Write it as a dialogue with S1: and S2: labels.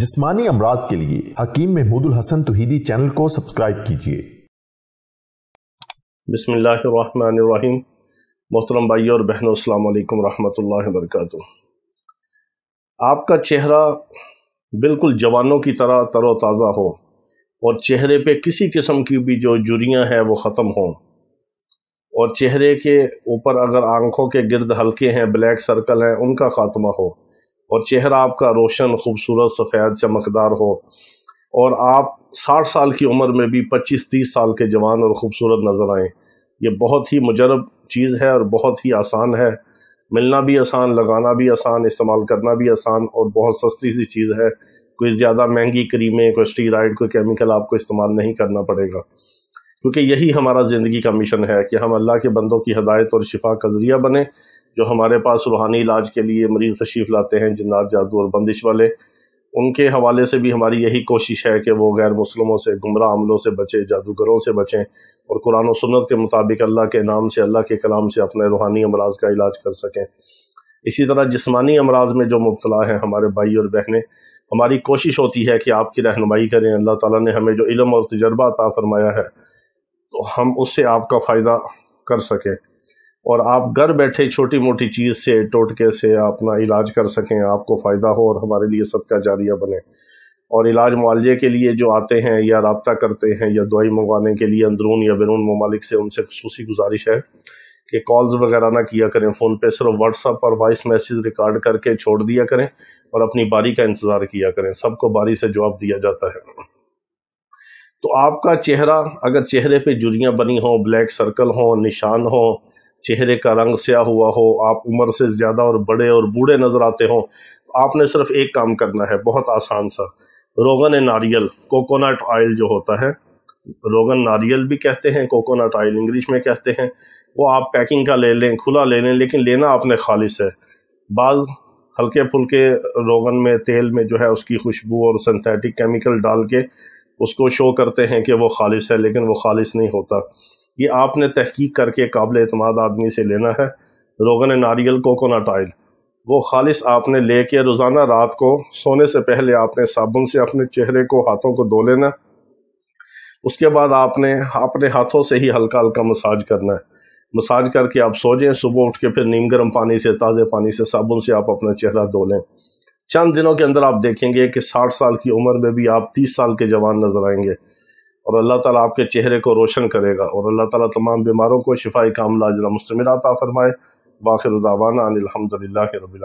S1: जिस्मानी अमराज के लिए हकीम महमूदुल हसन तोहीदी चैनल को सब्सक्राइब कीजिए बसमीम मोहतरम भाई और बहनों अल्लाम रहमतुल्लाह वरकत आपका चेहरा बिल्कुल जवानों की तरह तरोताज़ा हो और चेहरे पे किसी किस्म की भी जो जुरियां हैं वो ख़त्म हों और चेहरे के ऊपर अगर आंखों के गिरद हल्के हैं ब्लैक सर्कल हैं उनका ख़ात्मा हो और चेहरा आपका रोशन खूबसूरत सफ़ेद चमकदार हो और आप साठ साल की उम्र में भी पच्चीस तीस साल के जवान और ख़ूबसूरत नज़र आएँ ये बहुत ही मुजरब चीज़ है और बहुत ही आसान है मिलना भी आसान लगाना भी आसान इस्तेमाल करना भी आसान और बहुत सस्ती सी चीज़ है कोई ज़्यादा महंगी क्रीमें कोई स्टीराइड कोई केमिकल आपको इस्तेमाल नहीं करना पड़ेगा क्योंकि यही हमारा ज़िंदगी का मिशन है कि हम अल्लाह के बंदों की हदायत और शिफा का ज़रिया बने जो हमारे पास रूहानी इलाज के लिए मरीज़ तशरीफ़ लाते हैं जिन्नात जादू और बंदिश वाले उनके हवाले से भी हमारी यही कोशिश है कि वो गैर मुसलमों से गुमराह अमलों से बचें जादूगरों से बचें और कुरान सुन्नत के मुताबिक अल्लाह के नाम से अल्लाह के कलाम से अपने रूहानी अमराज का इलाज कर सकें इसी तरह जिसमानी अमराज में जो मुबतला हैं हमारे भाई और बहनें हमारी कोशिश होती है कि आपकी रहनुमाई करें अल्लाह ताला ने हमें जो इलम और तजर्बा अता फरमाया है तो हम उससे आपका फ़ायदा कर सकें और आप घर बैठे छोटी मोटी चीज़ से टोटके से अपना इलाज कर सकें आपको फ़ायदा हो और हमारे लिए सदका जारिया बने और इलाज मुआवजे के लिए जो आते हैं या रबता करते हैं या दवाई मंगवाने के लिए अंदरून या बैरून ममालिक से उनसे खसूसी गुजारिश है कि कॉल्स वगैरह ना किया करें फ़ोन पे सिर्फ व्हाट्सअप और वॉइस मैसेज रिकॉर्ड करके छोड़ दिया करें और अपनी बारी का इंतज़ार किया करें सबको बारी से जवाब दिया जाता है तो आपका चेहरा अगर चेहरे पे जुड़ियाँ बनी हों ब्लैक सर्कल हों निशान हों चेहरे का रंग स्या हुआ हो आप उम्र से ज़्यादा और बड़े और बूढ़े नज़र आते हों आपने सिर्फ एक काम करना है बहुत आसान सा रोगन ए नारियल कोकोनट ऑयल जो होता है रोगन नारियल भी कहते हैं कोकोनट ऑयल इंग्लिश में कहते हैं वो आप पैकिंग का ले लें खुला ले लें लेकिन लेना आपने खालिश है बाज़ हल्के फुलके रोगन में तेल में जो है उसकी खुशबू और सिंथेटिक केमिकल डाल के उसको शो करते हैं कि वो खालिश है लेकिन वो खालिश नहीं होता ये आपने तहकीक करके काबिल अतमाद आदमी से लेना है रोगन नारियल कोकोनट ऑयल वो खालिश आपने ले के रोज़ाना रात को सोने से पहले आपने साबुन से अपने चेहरे को हाथों को धो लेना उसके बाद आपने अपने हाथों से ही हल्का हल्का मसाज करना है मसाज करके आप सो जाएँ सुबह उठ के फिर नीम गर्म पानी से ताज़े पानी से साबुन से आप अपना चेहरा धो लें चंद दिनों के अंदर आप देखेंगे कि साठ साल की उम्र में भी आप तीस साल के जवान नज़र आएंगे और अल्लाह ताला आपके चेहरे को रोशन करेगा और अल्लाह ताला तमाम बीमारों को शिफाई कामला अजरा मुस्तमिल फरमाए बाखिर उदावाना अनिलहमदिल्ला रबिला